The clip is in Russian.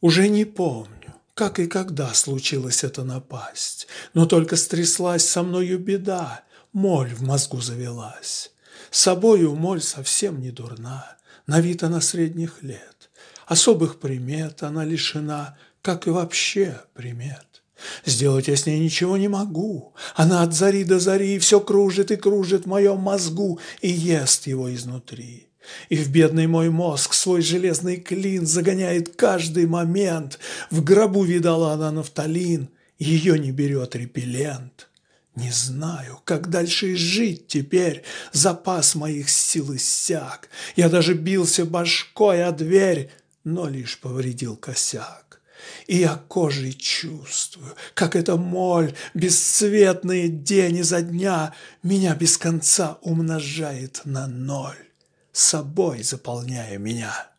Уже не помню, как и когда случилась эта напасть, но только стряслась со мною беда, моль в мозгу завелась. Собою моль совсем не дурна, на вид она средних лет. Особых примет она лишена, как и вообще примет. Сделать я с ней ничего не могу. Она от зари до зари все кружит и кружит в моем мозгу и ест его изнутри. И в бедный мой мозг свой железный клин загоняет каждый момент. В гробу видала она нафталин, ее не берет репеллент. Не знаю, как дальше жить теперь, запас моих сил иссяк. Я даже бился башкой о дверь, но лишь повредил косяк. И я кожей чувствую, как эта моль, бесцветный день изо дня, меня без конца умножает на ноль собой заполняя меня.